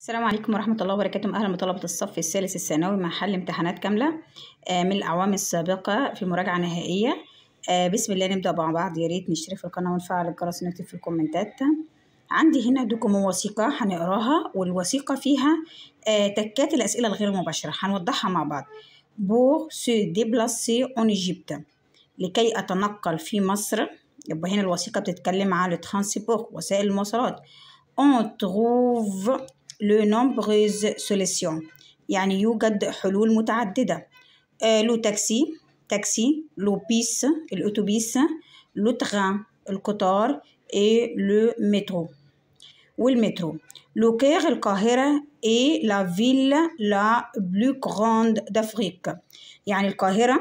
السلام عليكم ورحمة الله وبركاته أهلا بطلبة الصف الثالث الثانوي مع حل امتحانات كاملة آه، من الأعوام السابقة في مراجعة نهائية آه، بسم الله نبدأ مع بعض يا ريت نشترك في القناة ونفعل الجرس ونكتب في الكومنتات عندي هنا دوكم وثيقة هنقراها والوثيقة فيها آه، تكات الأسئلة الغير مباشرة هنوضحها مع بعض بور سو ديبلاسي اون ايجيبت لكي أتنقل في مصر يبقى هنا الوثيقة بتتكلم على ترانسبور وسائل المواصلات اون تروف لو نومبريز سوليسيون يعني يوجد حلول متعددة آه، لو تاكسي تاكسي لو بيس الأتوبيس لو تران القطار اي لو مترو والمترو لو كير القاهرة اي لا فيل لا بلو غراند دافريك يعني القاهرة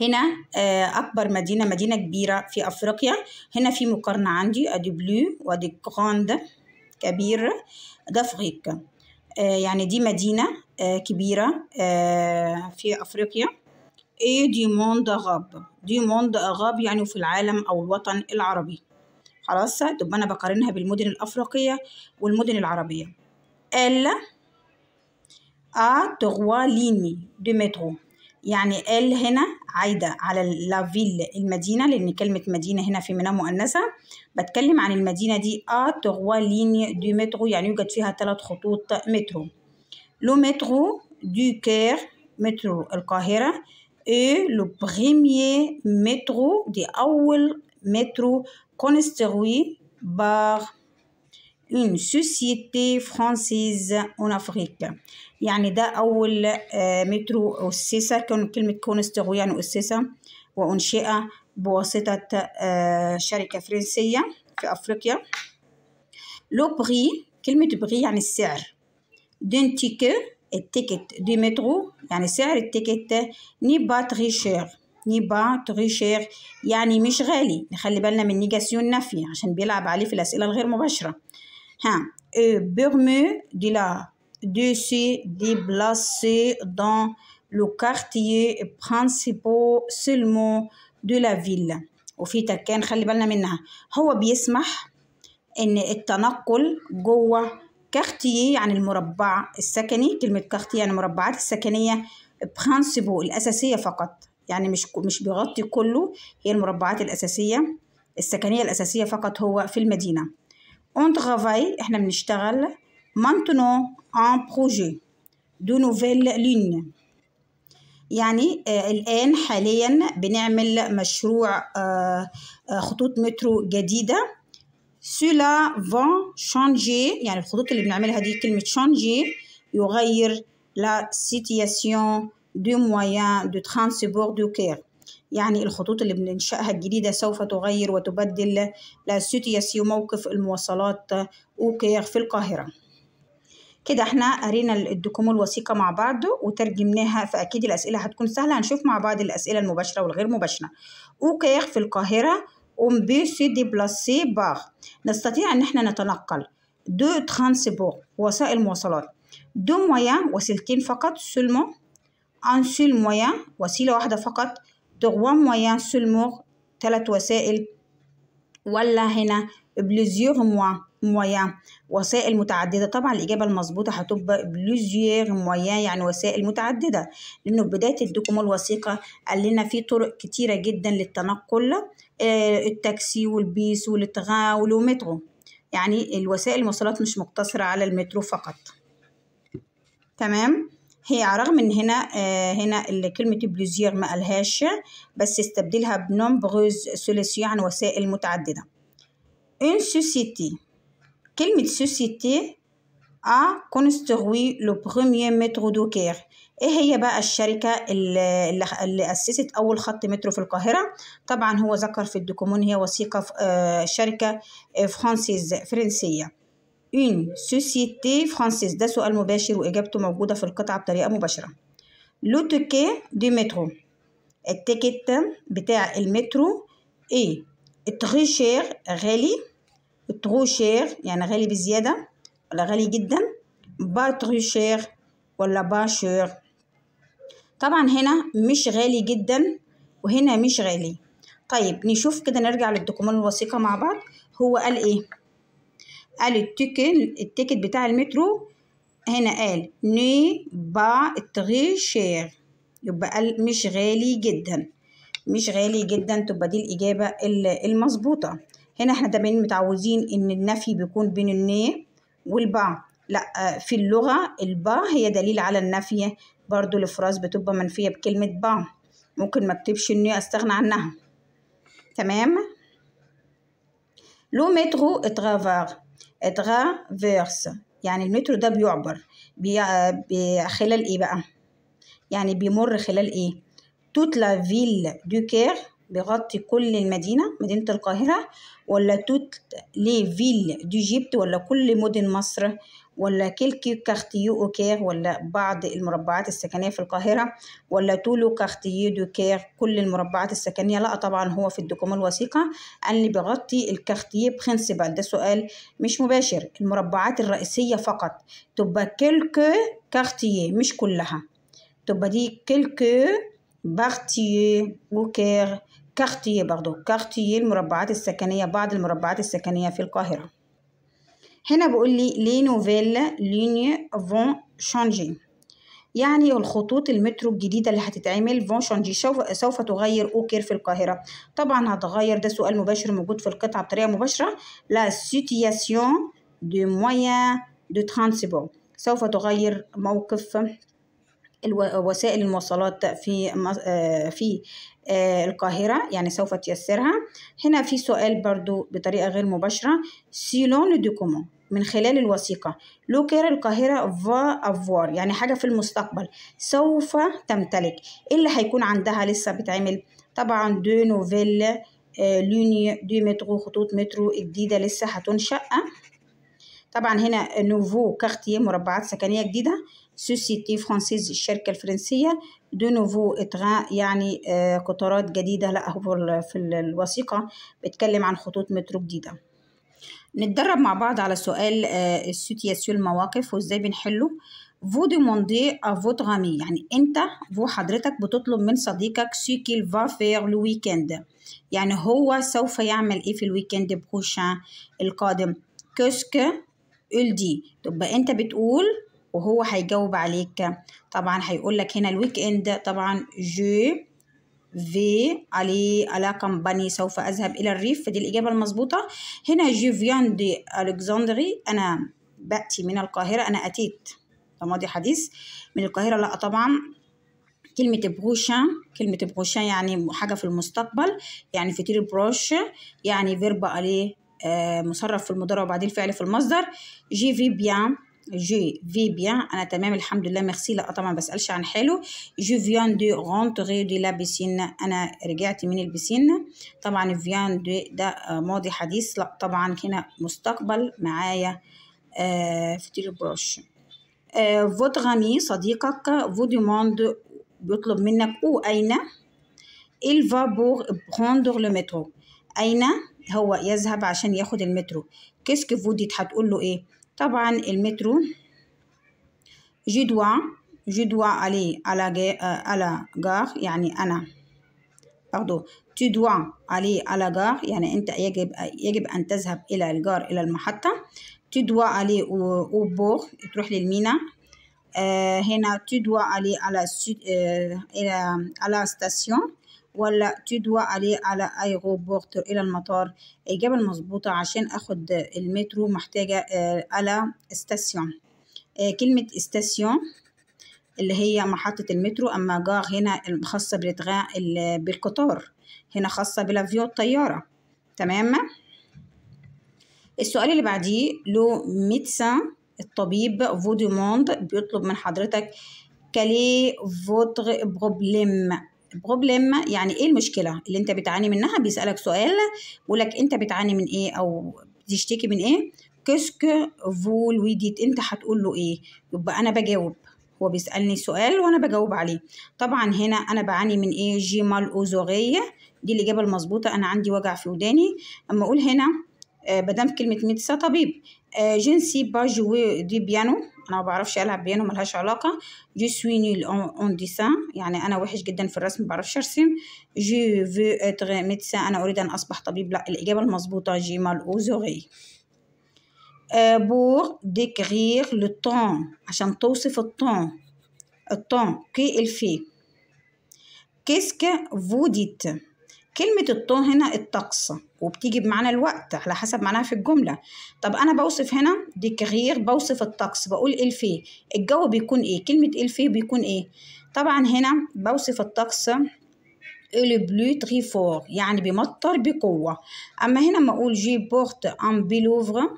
هنا آه، أكبر مدينة مدينة كبيرة في أفريقيا هنا في مقارنة عندي أدي بلو وأدي غراند كبير جافريك آه، يعني دي مدينة آه، كبيرة آه، في أفريقيا اي دي موند أغاب دي موند أغاب يعني في العالم أو الوطن العربي خلاص طب أنا بقارنها بالمدن الأفريقية والمدن العربية ال ا تغوا ليني دو مترو يعني ال هنا عايدة على لافيل المدينة لأن كلمة مدينة هنا في منها مؤنثة بتكلم عن المدينة دي ا تغوا ليني دو مترو يعني يوجد فيها ثلاث خطوط مترو لو مترو دو كير مترو القاهرة اي لو بريميي مترو دي أول مترو كونستروي بار اون سوسيتي فرانسيز اون افريك يعني ده أول آه، مترو أسسة كان كلمة كونستروي يعني أسسة وأنشئ بواسطة آه، شركة فرنسية في أفريقيا لو بغي كلمة بغي يعني السعر دون تيكو التيكت دي مترو يعني سعر التيكت ني با تغي شير ني با تغي شير يعني مش غالي نخلي بالنا من نيجاسيون نفي عشان بيلعب عليه في الأسئلة الغير مباشرة ها بيرمو دي لا سي دي بلاسي دون لو كارتيي برانسيبو seulement دو لافيل وفي تكان خلي بالنا منها هو بيسمح ان التنقل جوه كارتي يعني المربع السكني كلمة كارتي يعني المربعات السكنية برانسيبو الأساسية فقط يعني مش مش بيغطي كله هي المربعات الأساسية السكنية الأساسية فقط هو في المدينة اون ترافاي احنا بنشتغل مانتونو ان بروجي دو نوفيل لين يعني آه، الآن حاليا بنعمل مشروع آه، آه، خطوط مترو جديدة سولا فا شانجي يعني الخطوط اللي بنعملها دي كلمة شانجي يغير لا سيتياسيون دو موايان دو ترانسبور دو كير يعني الخطوط اللي بننشأها الجديدة سوف تغير وتبدل لا سيتياسيون موقف المواصلات أو كير في القاهرة كده احنا قرينا الدكوم الوثيقة مع بعض وترجمناها فأكيد الأسئلة هتكون سهلة هنشوف مع بعض الأسئلة المباشرة والغير مباشرة أوكيخ في القاهرة أون بي سي ديبلاسي باغ نستطيع أن احنا نتنقل دو ترانسبور وسائل مواصلات دو مويان وسيلتين فقط سولمون أن سول مويان وسيلة واحدة فقط غوا مويان سولمون ثلاث وسائل ولا هنا بليزيور موان moyens وسائل متعددة طبعا الإجابة المظبوطة هتبقى بلوزيير مويان يعني وسائل متعددة لأنه في بداية الدوكومون الوثيقة قال لنا في طرق كتيرة جدا للتنقل آه التاكسي والبيس والتغان والمترو يعني الوسائل المواصلات مش مقتصرة على المترو فقط تمام هي على الرغم ان هنا آه هنا كلمة بلوزيير ما قالهاش بس استبدلها بنومبروز سوليسيو يعني وسائل متعددة ان سوسيتي كلمة سوسيتي a لو بروميي مترو métro d'Auxerre ايه هي بقى الشركة اللي, اللي أسست أول خط مترو في القاهرة طبعا هو ذكر في الدوكومون هي وثيقة آه، شركة فرانسيز فرنسية une سوسيتي française ده سؤال مباشر وإجابته موجودة في القطعة بطريقة مباشرة لو توكي دي مترو التيكت بتاع المترو ايه تري غالي ترو شير يعني غالي بزيادة ولا غالي جدا با ترو شير ولا با شير طبعا هنا مش غالي جدا وهنا مش غالي طيب نشوف كده نرجع للدوكمان الوثيقة مع بعض هو قال ايه قال التيكت التيكت بتاع المترو هنا قال ني با تري شير يبقى قال مش غالي جدا مش غالي جدا تبقى دي الإجابة المظبوطة هنا احنا دايما متعودين ان النفي بيكون بين الني والبا لا آه، في اللغة البا هي دليل على النفي برضو الافراز بتبقى منفية بكلمة با ممكن ما اكتبش اني استغنى عنها تمام لو مترو اترافار اترافيرس يعني المترو ده بيعبر آه، بي... خلال ايه بقى يعني بيمر خلال ايه توت لا فيل دو كير بيغطي كل المدينة مدينة القاهرة ولا توت لي فيل ديجيبت ولا كل مدن مصر ولا كلكي كارتيو اوكير ولا بعض المربعات السكنية في القاهرة ولا تولو كارتيو دو كير كل المربعات السكنية لا طبعا هو في الدوكومون الوثيقة قال لي بغطي الكارتيو برينسيبال ده سؤال مش مباشر المربعات الرئيسية فقط تبقى كلكو كارتيو مش كلها تبقى دي كلكو بارتيو اوكير كارتيه برضو كارتيه المربعات السكنية بعض المربعات السكنية في القاهرة هنا بقول لي لي نوفيل ليني فون شانجي يعني الخطوط المترو الجديدة اللي هتتعمل فون شانجي سوف, تغير أوكر في القاهرة طبعا هتغير ده سؤال مباشر موجود في القطعة بطريقة مباشرة لا سيتياسيون دو مويا دو ترانسبور سوف تغير موقف وسائل المواصلات في آه، في آه، القاهرة يعني سوف تيسرها هنا في سؤال برضو بطريقة غير مباشرة سيلون دوكومون من خلال الوثيقة لوكير القاهرة فا أفوار يعني حاجة في المستقبل سوف تمتلك إيه اللي هيكون عندها لسه بتعمل طبعا دو نوفيل لوني دو مترو خطوط مترو جديدة لسه هتنشأ طبعا هنا نوفو كارتيه مربعات سكنية جديدة سوسيتي فرانسيز الشركة الفرنسية دو نوفو اتغاء يعني آه، قطارات جديدة لا هو في الوثيقة بتكلم عن خطوط مترو جديدة نتدرب مع بعض على سؤال السيتياسيون آه، المواقف وازاي بنحله فو دوموندي ا votre ami يعني انت فو حضرتك بتطلب من صديقك ce qu'il va faire le يعني هو سوف يعمل ايه في الويكند بروشان القادم كوسك il dit طب انت بتقول وهو هيجاوب عليك طبعا هيقول لك هنا الويك اند طبعا جو في علي على كمباني سوف أذهب إلى الريف فدي الإجابة المظبوطة هنا جو فيان دي ألكسندري أنا بأتي من القاهرة أنا أتيت ده ماضي حديث من القاهرة لأ طبعا كلمة بروشان كلمة بروشان يعني حاجة في المستقبل يعني فيتير بروش يعني فيرب عليه آه، مصرف في المضارع وبعدين فعل في المصدر جي في بيان جو في بيان انا تمام الحمد لله ميرسي لا طبعا ما بسالش عن حاله جو فيان دو غونتري دي لا بيسين انا رجعت من البسين طبعا فيان دو ده آه، ماضي حديث لا طبعا هنا مستقبل معايا آه، في بروش فوتر فوت صديقك فو دوموند بيطلب منك او اين il va pour prendre le métro أين هو يذهب عشان ياخد المترو كيسك فوديت هتقول له إيه طبعا المترو جدوى جدوى علي على على غار يعني أنا برضو تدوى علي على غار يعني أنت يجب يجب أن تذهب إلى الجار إلى المحطة تدوى علي بوغ تروح للمينا euh، هنا تدوى علي على السود إلى على ستاسيون ولا تدوى عليه على أي غبوغتر إلى المطار الإجابة المظبوطة عشان أخد المترو محتاجة آه، على استاسيون آه، كلمة استاسيون اللي هي محطة المترو أما جاغ هنا خاصة بالاتغاء بالقطار هنا خاصة بالأفيو الطيارة تمام السؤال اللي بعديه لو ميدسان الطبيب فوديموند بيطلب من حضرتك كالي فوتغ بروبليم بروبليم يعني ايه المشكله اللي انت بتعاني منها بيسالك سؤال بيقول لك انت بتعاني من ايه او بتشتكي من ايه كسك فول ويديت انت هتقول له ايه يبقى انا بجاوب هو بيسالني سؤال وانا بجاوب عليه طبعا هنا انا بعاني من ايه جيمال اوزوريه دي الاجابه المظبوطه انا عندي وجع في وداني اما اقول هنا بدام آه، كلمه ميتسا طبيب جنسي با جوي دي بيانو انا ما بعرفش العب بيانو ملهاش علاقه جو سوي نيل اون ديسان يعني انا وحش جدا في الرسم ما بعرفش ارسم جو فو اتر ميدسان انا اريد ان اصبح طبيب لا الاجابه المظبوطه جي مال اوزوري بور ديكرير لو طون عشان توصف الطون الطون كي الفي كيسك فوديت كلمه الطون هنا الطقس وبتيجي بمعنى الوقت على حسب معناها في الجملة طب أنا بوصف هنا دي كغير بوصف الطقس بقول إيه الفيه الجو بيكون إيه كلمة إيه الفيه بيكون إيه طبعا هنا بوصف الطقس إلي بلو تغي فور يعني بيمطر بقوة أما هنا ما أقول جي بورت أن بلوفر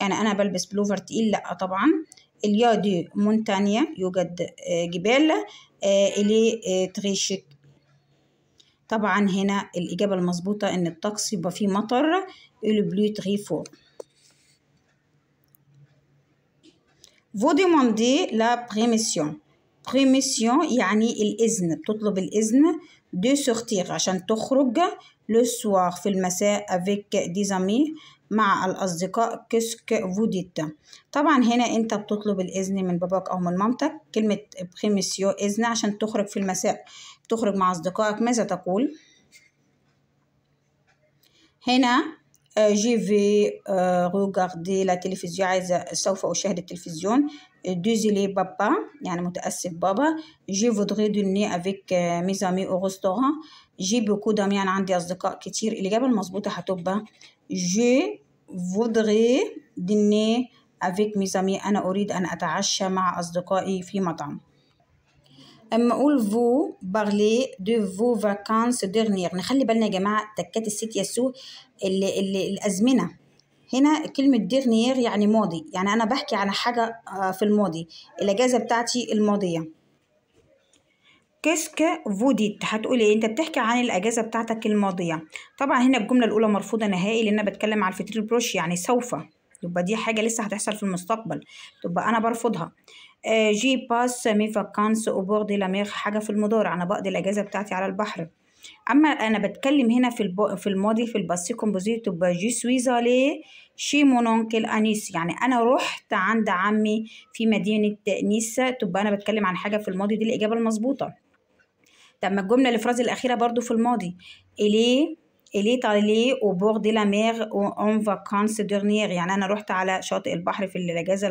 يعني أنا بلبس بلوفر تقيل لأ طبعا اليا دي مونتانيا يوجد آه، جبال إلي تري شيك طبعا هنا الإجابة المظبوطة إن الطقس يبقى فيه مطر بلو تغي فور فو دي لا بريميسيون بريميسيون يعني الإذن بتطلب الإذن دو سوغتيغ عشان تخرج لو سواغ في المساء افيك دي زامي مع الأصدقاء كسك ديت طبعا هنا أنت بتطلب الإذن من باباك أو من مامتك كلمة بريميسيون إذن عشان تخرج في المساء تخرج مع أصدقائك ماذا تقول هنا آه، جي في روغاردي لا تلفزيون عايزة سوف أشاهد التلفزيون دوزيلي بابا يعني متأسف بابا جي فودغي دوني افيك ميزامي او غوستوران جي بوكو دام يعني عندي أصدقاء كتير الإجابة المظبوطة هتبقى جي فودغي دوني افيك ميزامي أنا أريد أن أتعشى مع أصدقائي في مطعم اما اقول فو بارلي دو فو فاكانس ديرنيير نخلي بالنا يا جماعه تكات الست يسو اللي اللي الازمنه هنا كلمة ديرنيير يعني ماضي يعني أنا بحكي عن حاجة آه، في الماضي الأجازة بتاعتي الماضية فو فوديت هتقولي إيه؟ انت بتحكي عن الاجازه بتاعتك الماضيه طبعا هنا الجمله الاولى مرفوضه نهائي لان انا بتكلم على الفتير بروش يعني سوف يبقى دي حاجة لسه هتحصل في المستقبل تبقى أنا برفضها آه، جي باس مي فاكانس اوبور دي لامير حاجة في المدار أنا بقضي الأجازة بتاعتي على البحر أما أنا بتكلم هنا في البو في الماضي في الباسي كومبوزيت تبقى جي سويزا لي شي مونونكل أنيس يعني أنا رحت عند عمي في مدينة نيسا تبقى أنا بتكلم عن حاجة في الماضي دي الإجابة المظبوطة طب ما الجملة الإفراز الأخيرة برضو في الماضي إليه اللي إيطالي وبور دي لا مير اون فاكانس دورنيير يعني انا رحت على شاطئ البحر في الاجازه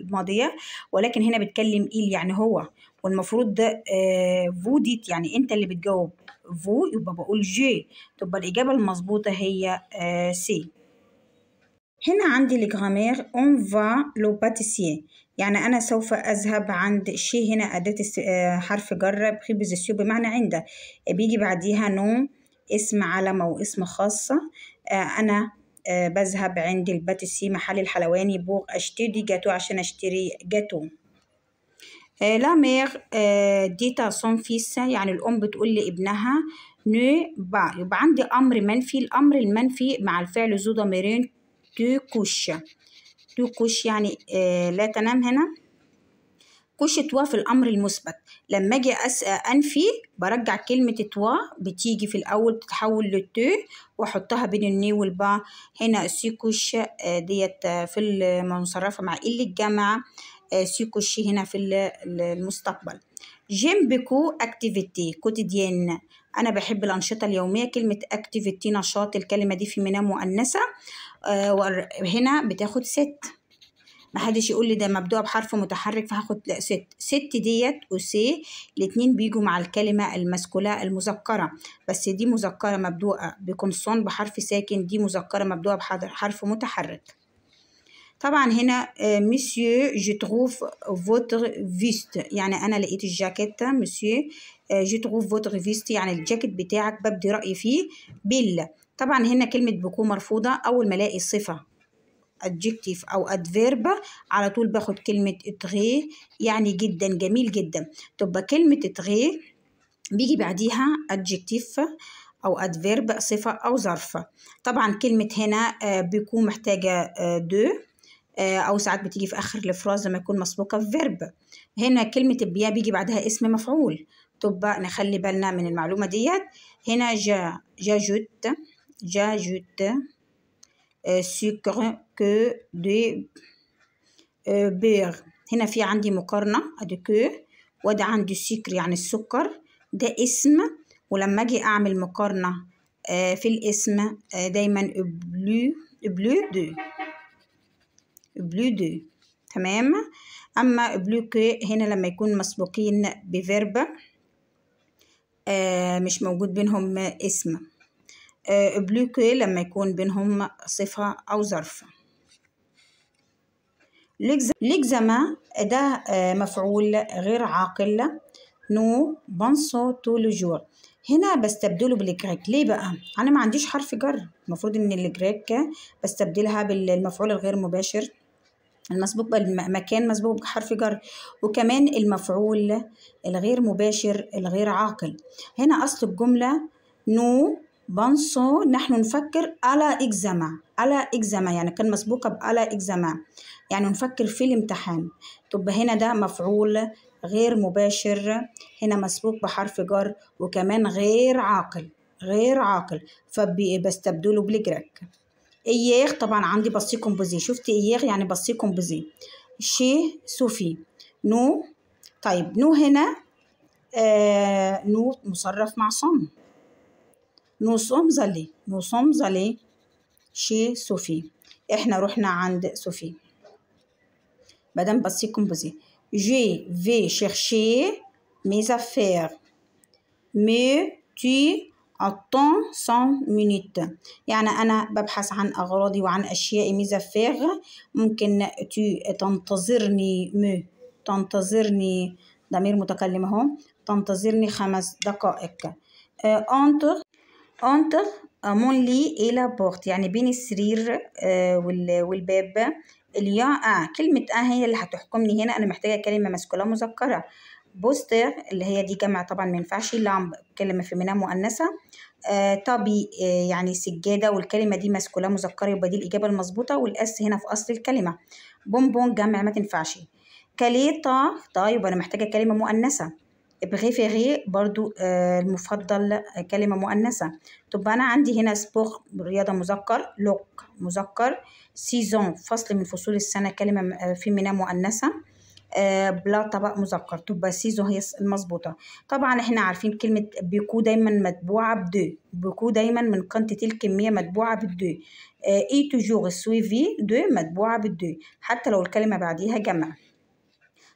الماضيه ولكن هنا بتكلم ايل يعني هو والمفروض ده فو ديت يعني انت اللي بتجاوب فو يبقى بقول جي تبقى الاجابه المظبوطه هي سي آه، هنا عندي الجرامير اون فا لو باتيسيي يعني أنا سوف أذهب عند شي هنا أداة آه، حرف جر بريبوزيسيو بمعنى عند بيجي بعديها نوم اسم علمة واسم خاصة آه، أنا آه، بذهب عند الباتيسي محل الحلواني بوغ أشتري جاتو عشان أشتري جاتو آه، لا مير ديتا سون فيسا يعني الأم بتقول لابنها نو با يبقى عندي أمر منفي الأمر المنفي مع الفعل زودا ميرين تو كوش تو كوش يعني لا تنام هنا كوش توا في الأمر المثبت لما أجي أنفي برجع كلمة توا بتيجي في الأول تتحول لتو وأحطها بين الني والبا هنا كوش آه، ديت آه، في المنصرفة مع إل الجامعة آه، سيكوش هنا في المستقبل جنبكو اكتيفيتي كوتيديان انا بحب الانشطه اليوميه كلمه اكتيفيتي نشاط الكلمه دي في منام مؤنثه وهنا بتاخد ست محدش يقول لي ده مبدوء بحرف متحرك فهاخد لا ست ست ديت وسي الاتنين بيجوا مع الكلمة المسكولة المذكرة بس دي مذكرة مبدوءة بكونسون بحرف ساكن دي مذكرة مبدوءة بحرف متحرك طبعا هنا مسيو جو تروف فوتر فيست يعني انا لقيت الجاكيت مسيو جو تروف فوتر فيست يعني الجاكيت بتاعك ببدي رايي فيه بيل طبعا هنا كلمه بكو مرفوضه اول ما الاقي الصفه adjective أو adverb على طول باخد كلمة اتغي يعني جدا جميل جدا تبقى كلمة اتغي بيجي بعديها adjective أو adverb صفة أو ظرف طبعا كلمة هنا آه، بيكون محتاجة دو آه، آه، أو ساعات بتيجي في آخر الفراز لما يكون مسبوقة في verb هنا كلمة بيا بيجي بعدها اسم مفعول تبقى نخلي بالنا من المعلومة ديت هنا جا جا جوت جا جوت سكر كو دو بير هنا في عندي مقارنة ادي كو وده عندي سكر يعني السكر ده اسم ولما اجي اعمل مقارنة آه، في الاسم آه، دايما بلو بلو دو بلو دو تمام اما بلو كو هنا لما يكون مسبوقين بفيرب آه، مش موجود بينهم اسم بلوكي آه، لما يكون بينهم صفة أو ظرف لكزما آه، ده آه، مفعول غير عاقل نو بانسو تو لجور هنا بستبدله بالجريك ليه بقى انا ما عنديش حرف جر المفروض ان الجريك بستبدلها بالمفعول الغير مباشر المسبوق بالمكان مسبوق بحرف جر وكمان المفعول الغير مباشر الغير عاقل هنا اصل الجمله نو بانسو نحن نفكر على إكزاما على إكزاما يعني كان مسبوقة بألا إكزاما يعني نفكر في الامتحان طب هنا ده مفعول غير مباشر هنا مسبوق بحرف جر وكمان غير عاقل غير عاقل فبستبدله بالجراك إياخ طبعا عندي بصي كومبوزي شفت إياخ يعني بصي كومبوزي شي سوفي نو طيب نو هنا آه نو مصرف مع صم nous sommes allés nous sommes allés chez Sophie احنا رحنا عند صوفي مدام باسي كومبوزي je vais chercher mes affaires mais tu attends 100 minutes يعني أنا ببحث عن أغراضي وعن أشيائي ميزافيغ ممكن tu تنتظرني مو تنتظرني ضمير متكلم أهو تنتظرني خمس دقائق أنت euh, اونتر امون لي إلى إيه بورت يعني بين السرير آه، والباب اليا اه كلمة اه هي اللي هتحكمني هنا انا محتاجة كلمة مسكولة مذكرة بوستر اللي هي دي جمع طبعا ما ينفعش لامب كلمة فيمينا مؤنثة آه طبي آه يعني سجادة والكلمة دي مسكولة مذكرة يبقى دي الإجابة المظبوطة والأس هنا في أصل الكلمة بونبون جمع ما تنفعش كاليه طيب أنا محتاجة كلمة مؤنثة بريفيري برضو آه، المفضل آه، كلمة مؤنثة تبقى أنا عندي هنا سبور رياضة مذكر لوك مذكر سيزون فصل من فصول السنة كلمة آه، في ميناء مؤنثة بلا طبق مذكر تبقى سيزون هي المظبوطة طبعا احنا عارفين كلمة بيكو دايما متبوعة بدو بيكو دايما من كانتيتي الكمية متبوعة بدو اي توجور سويفي دو متبوعة بدو حتى لو الكلمة بعديها جمع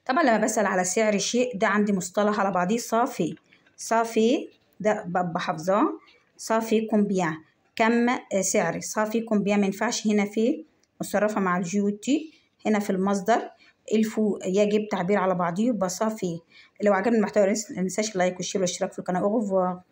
طبعا لما بسأل على سعر شيء ده عندي مصطلح على بعضيه صافي صافي ده ببقى حافظاه صافي كومبيان كم سعر صافي كومبيان ما ينفعش هنا في مصرفة مع الجيوتي هنا في المصدر الفو يجب تعبير على بعضيه يبقى صافي لو عجبني المحتوى ما تنساش اللايك والشير والاشتراك في القناة اوغفوار